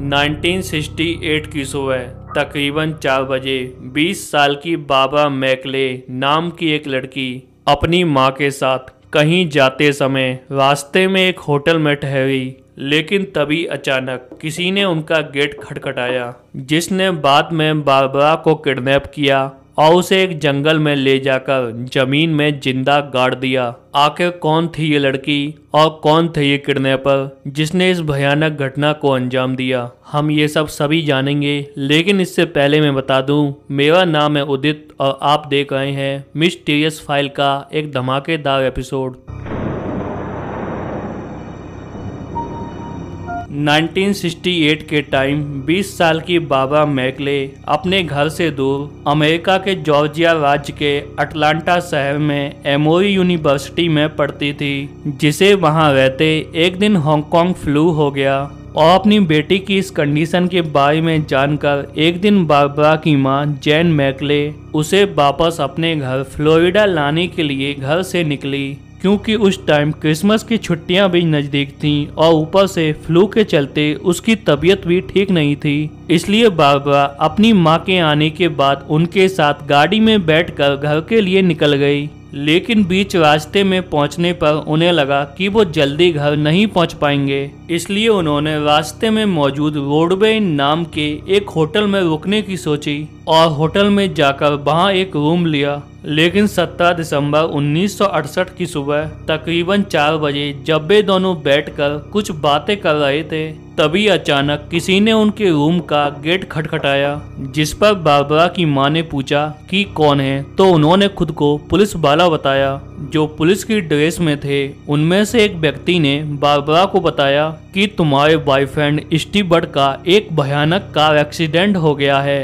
1968 की सुबह तकरीबन चार बजे 20 साल की बाबा मैकले नाम की एक लड़की अपनी माँ के साथ कहीं जाते समय रास्ते में एक होटल में ठहरी लेकिन तभी अचानक किसी ने उनका गेट खटखटाया जिसने बाद में बाबरा को किडनैप किया और उसे एक जंगल में ले जाकर जमीन में जिंदा गाड़ दिया आखिर कौन थी ये लड़की और कौन थे ये किडनैपर जिसने इस भयानक घटना को अंजाम दिया हम ये सब सभी जानेंगे लेकिन इससे पहले मैं बता दूं मेरा नाम है उदित और आप देख रहे हैं मिस्टीरियस फाइल का एक धमाकेदार एपिसोड 1968 के टाइम 20 साल की बाबा मैकले अपने घर से दूर अमेरिका के जॉर्जिया राज्य के अटलांटा शहर में एमोरी यूनिवर्सिटी में पढ़ती थी जिसे वहां रहते एक दिन हांगकांग फ्लू हो गया और अपनी बेटी की इस कंडीशन के बारे में जानकर एक दिन बाबरा की मां जैन मैकले उसे वापस अपने घर फ्लोरिडा लाने के लिए घर से निकली क्योंकि उस टाइम क्रिसमस की छुट्टियां भी नज़दीक थीं और ऊपर से फ्लू के चलते उसकी तबीयत भी ठीक नहीं थी इसलिए बाबा अपनी माँ के आने के बाद उनके साथ गाड़ी में बैठकर घर के लिए निकल गई लेकिन बीच रास्ते में पहुंचने पर उन्हें लगा कि वो जल्दी घर नहीं पहुंच पाएंगे इसलिए उन्होंने रास्ते में मौजूद रोडवे नाम के एक होटल में रुकने की सोची और होटल में जाकर वहां एक रूम लिया लेकिन 17 दिसंबर 1968 की सुबह तकरीबन चार बजे जब वे दोनों बैठकर कुछ बातें कर रहे थे तभी अचानक किसी ने उनके रूम का गेट खटखटाया जिस पर बाबरा की मां ने पूछा कि कौन है तो उन्होंने खुद को पुलिस वाला बताया जो पुलिस की ड्रेस में थे उनमें से एक व्यक्ति ने बाबरा को बताया कि तुम्हारे बॉयफ्रेंड स्टीवर्ट का एक भयानक कार एक्सीडेंट हो गया है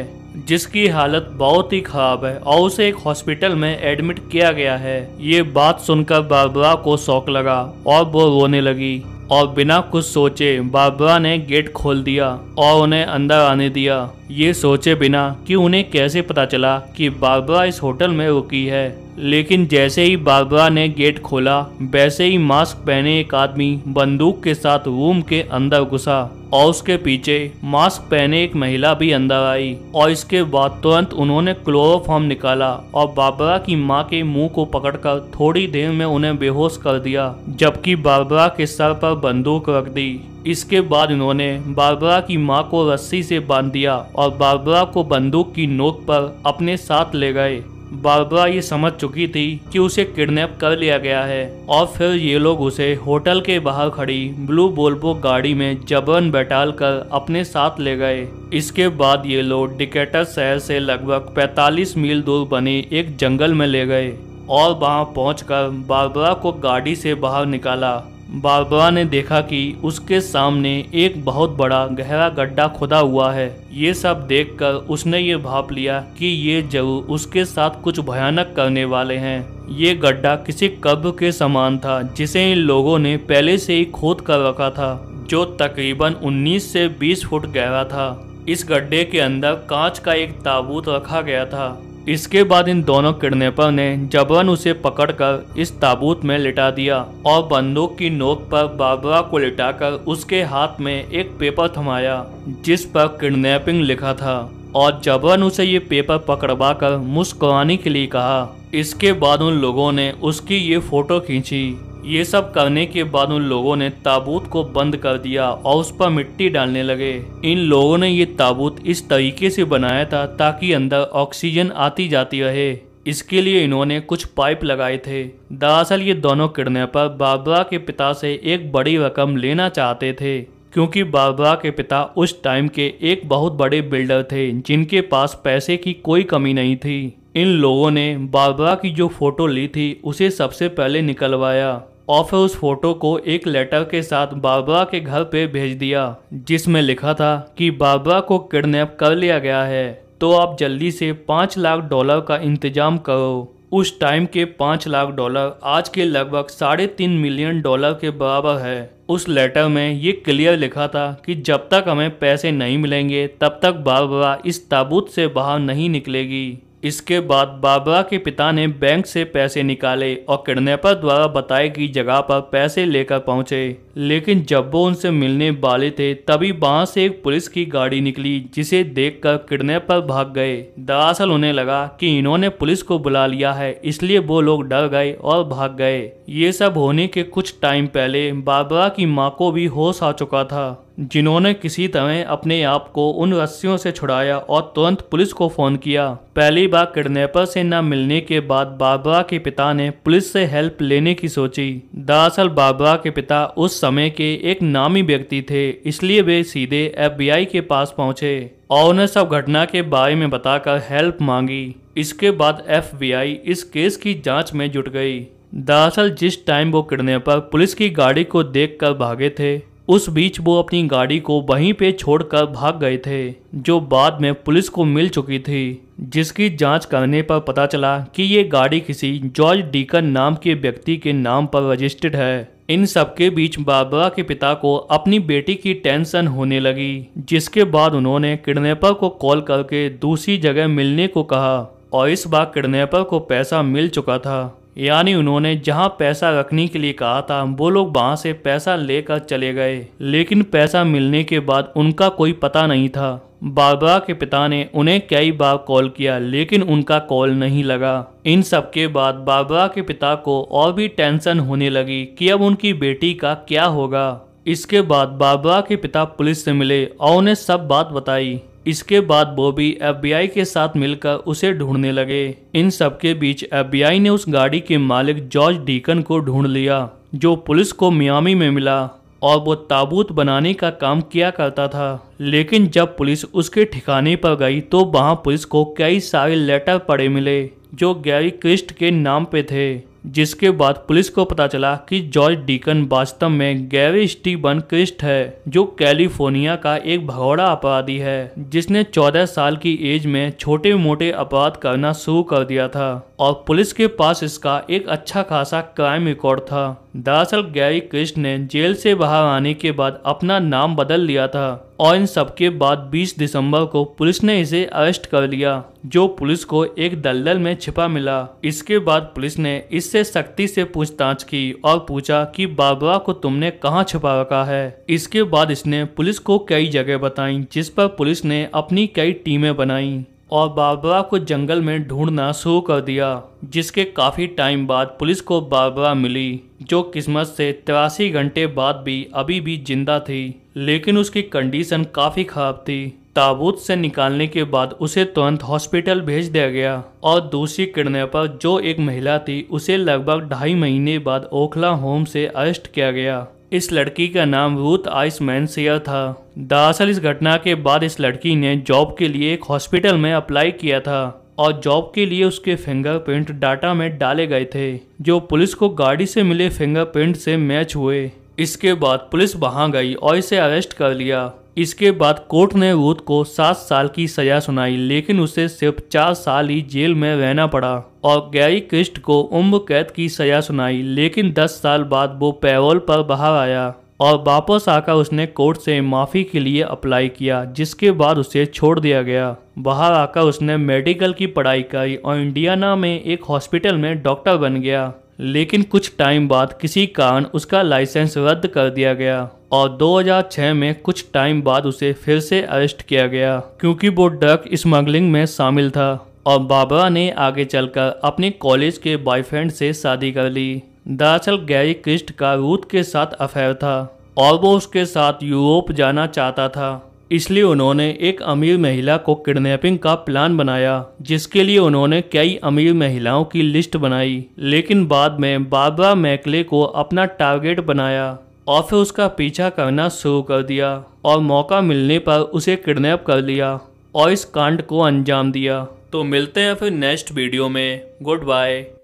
जिसकी हालत बहुत ही खराब है और उसे एक हॉस्पिटल में एडमिट किया गया है ये बात सुनकर बाबरा को शौक लगा और वो रोने लगी और बिना कुछ सोचे बाबरा ने गेट खोल दिया और उन्हें अंदर आने दिया ये सोचे बिना कि उन्हें कैसे पता चला कि बाबरा इस होटल में रुकी है लेकिन जैसे ही बाबरा ने गेट खोला वैसे ही मास्क पहने एक आदमी बंदूक के साथ रूम के अंदर घुसा और उसके पीछे मास्क पहने एक महिला भी अंदर आई और इसके बाद तुरंत उन्होंने क्लोरोफॉर्म निकाला और बाबरा की माँ के मुंह को पकड़कर थोड़ी देर में उन्हें बेहोश कर दिया जबकि बाबरा के सर पर बंदूक रख दी इसके बाद इन्होंने बाबरा की मां को रस्सी से बांध दिया और बाबरा को बंदूक की नोक पर अपने साथ ले गए बारबरा ये समझ चुकी थी कि उसे किडनैप कर लिया गया है और फिर ये लोग उसे होटल के बाहर खड़ी ब्लू बोल्बो गाड़ी में जबरन बैठाल कर अपने साथ ले गए इसके बाद ये लोग डिकेटर शहर से लगभग 45 मील दूर बने एक जंगल में ले गए और वहां पहुंचकर बारबरा को गाड़ी से बाहर निकाला बाबा ने देखा कि उसके सामने एक बहुत बड़ा गहरा गड्ढा खुदा हुआ है ये सब देखकर उसने ये भाप लिया कि ये जरूर उसके साथ कुछ भयानक करने वाले हैं ये गड्ढा किसी कब्र के समान था जिसे इन लोगों ने पहले से ही खोद कर रखा था जो तकरीबन 19 से 20 फुट गहरा था इस गड्ढे के अंदर कांच का एक ताबूत रखा गया था इसके बाद इन दोनों किडनेपर ने जबरन उसे पकड़कर इस ताबूत में लिटा दिया और बंदूक की नोक पर बाबरा को लिटाकर उसके हाथ में एक पेपर थमाया जिस पर किडनैपिंग लिखा था और जबरन उसे ये पेपर पकड़वा कर मुस्कुराने के लिए कहा इसके बाद उन लोगों ने उसकी ये फोटो खींची ये सब करने के बाद उन लोगों ने ताबूत को बंद कर दिया और उस पर मिट्टी डालने लगे इन लोगों ने ये ताबूत इस तरीके से बनाया था ताकि अंदर ऑक्सीजन आती जाती रहे इसके लिए इन्होंने कुछ पाइप लगाए थे दरअसल ये दोनों किरने पर बाबरा के पिता से एक बड़ी रकम लेना चाहते थे क्योंकि बाबरा के पिता उस टाइम के एक बहुत बड़े बिल्डर थे जिनके पास पैसे की कोई कमी नहीं थी इन लोगों ने बाबरा की जो फोटो ली थी उसे सबसे पहले निकलवाया ऑफ उस फोटो को एक लेटर के साथ बाबा के घर पे भेज दिया जिसमें लिखा था कि बाबा को किडनैप कर लिया गया है तो आप जल्दी से पाँच लाख डॉलर का इंतजाम करो उस टाइम के पाँच लाख डॉलर आज के लगभग साढ़े तीन मिलियन डॉलर के बराबर है उस लेटर में ये क्लियर लिखा था कि जब तक हमें पैसे नहीं मिलेंगे तब तक बाबा इस ताबूत से बाहर नहीं निकलेगी इसके बाद बाबरा के पिता ने बैंक से पैसे निकाले और किडनैपर द्वारा बताए की जगह पर पैसे लेकर पहुंचे लेकिन जब वो उनसे मिलने वाले थे तभी वहां से एक पुलिस की गाड़ी निकली जिसे देखकर किडनैपर भाग गए दरअसल उन्हें लगा कि इन्होंने पुलिस को बुला लिया है इसलिए वो लोग डर गए और भाग गए ये सब होने के कुछ टाइम पहले बाबरा की माँ को भी होश आ चुका था जिन्होंने किसी तरह अपने आप को उन रस्सियों से छुड़ाया और तुरंत पुलिस को फ़ोन किया पहली बार किडनैपर से न मिलने के बाद बाबरा के पिता ने पुलिस से हेल्प लेने की सोची दरअसल बाबरा के पिता उस समय के एक नामी व्यक्ति थे इसलिए वे सीधे एफबीआई के पास पहुंचे और उन्हें सब घटना के बारे में बताकर हेल्प मांगी इसके बाद एफ इस केस की जाँच में जुट गई दरअसल जिस टाइम वो किडनेपर पुलिस की गाड़ी को देखकर भागे थे उस बीच वो अपनी गाड़ी को वहीं पे छोड़कर भाग गए थे जो बाद में पुलिस को मिल चुकी थी जिसकी जांच करने पर पता चला कि ये गाड़ी किसी जॉर्ज डीकन नाम के व्यक्ति के नाम पर रजिस्टर्ड है इन सबके बीच बाबरा के पिता को अपनी बेटी की टेंशन होने लगी जिसके बाद उन्होंने किडनेपर को कॉल करके दूसरी जगह मिलने को कहा और इस बार किडनेपर को पैसा मिल चुका था यानी उन्होंने जहां पैसा रखने के लिए कहा था वो लोग वहां से पैसा लेकर चले गए लेकिन पैसा मिलने के बाद उनका कोई पता नहीं था बाबरा के पिता ने उन्हें कई बार कॉल किया लेकिन उनका कॉल नहीं लगा इन सब के बाद बाबरा के पिता को और भी टेंशन होने लगी कि अब उनकी बेटी का क्या होगा इसके बाद बाबा के पिता पुलिस से मिले और उन्हें सब बात बताई इसके बाद बॉबी एफबीआई के साथ मिलकर उसे ढूंढने लगे इन सबके बीच एफबीआई ने उस गाड़ी के मालिक जॉर्ज डीकन को ढूंढ लिया जो पुलिस को मियामी में मिला और वो ताबूत बनाने का काम किया करता था लेकिन जब पुलिस उसके ठिकाने पर गई तो वहाँ पुलिस को कई सारे लेटर पड़े मिले जो गैरी क्रिस्ट के नाम पे थे जिसके बाद पुलिस को पता चला कि जॉर्ज डीकन वास्तव में गैरी स्टीवन क्रिस्ट है जो कैलिफोर्निया का एक भगौड़ा अपराधी है जिसने 14 साल की एज में छोटे मोटे अपराध करना शुरू कर दिया था और पुलिस के पास इसका एक अच्छा खासा क्राइम रिकॉर्ड था दरअसल गैरी कृष्ण ने जेल से बाहर आने के बाद अपना नाम बदल लिया था और इन सबके बाद 20 दिसंबर को पुलिस ने इसे अरेस्ट कर लिया जो पुलिस को एक दलदल में छिपा मिला इसके बाद पुलिस ने इससे सख्ती से पूछताछ की और पूछा कि बाबरा को तुमने कहाँ छिपा रखा है इसके बाद इसने पुलिस को कई जगह बताई जिस पर पुलिस ने अपनी कई टीमें बनाई और बाबरा को जंगल में ढूंढना शुरू कर दिया जिसके काफ़ी टाइम बाद पुलिस को बाबरा मिली जो किस्मत से तिरासी घंटे बाद भी अभी भी जिंदा थी लेकिन उसकी कंडीशन काफ़ी खराब थी ताबूत से निकालने के बाद उसे तुरंत हॉस्पिटल भेज दिया गया और दूसरी किरण पर जो एक महिला थी उसे लगभग ढाई महीने बाद ओखला होम से अरेस्ट किया गया इस लड़की का नाम रूथ आइस मैनसियर था दरअसल इस घटना के बाद इस लड़की ने जॉब के लिए एक हॉस्पिटल में अप्लाई किया था और जॉब के लिए उसके फिंगरप्रिंट डाटा में डाले गए थे जो पुलिस को गाड़ी से मिले फिंगरप्रिंट से मैच हुए इसके बाद पुलिस वहां गई और इसे अरेस्ट कर लिया इसके बाद कोर्ट ने रूथ को सात साल की सजा सुनाई लेकिन उसे सिर्फ चार साल ही जेल में रहना पड़ा और गैरी क्रिस्ट को उम्र कैद की सजा सुनाई लेकिन 10 साल बाद वो पैरोल पर बाहर आया और वापस आकर उसने कोर्ट से माफ़ी के लिए अप्लाई किया जिसके बाद उसे छोड़ दिया गया बाहर आकर उसने मेडिकल की पढ़ाई करी और इंडियाना में एक हॉस्पिटल में डॉक्टर बन गया लेकिन कुछ टाइम बाद किसी कारण उसका लाइसेंस रद्द कर दिया गया और 2006 में कुछ टाइम बाद उसे फिर से अरेस्ट किया गया क्योंकि वो ड्रग स्मगलिंग में शामिल था और बाबा ने आगे चलकर अपने कॉलेज के बॉयफ्रेंड से शादी कर ली दरअसल गैरी क्रिस्ट का रूथ के साथ अफेयर था और वो उसके साथ यूरोप जाना चाहता था इसलिए उन्होंने एक अमीर महिला को किडनैपिंग का प्लान बनाया जिसके लिए उन्होंने कई अमीर महिलाओं की लिस्ट बनाई लेकिन बाद में बाबा मैकले को अपना टारगेट बनाया और फिर उसका पीछा करना शुरू कर दिया और मौका मिलने पर उसे किडनैप कर लिया और इस कांड को अंजाम दिया तो मिलते हैं फिर नेक्स्ट वीडियो में गुड बाय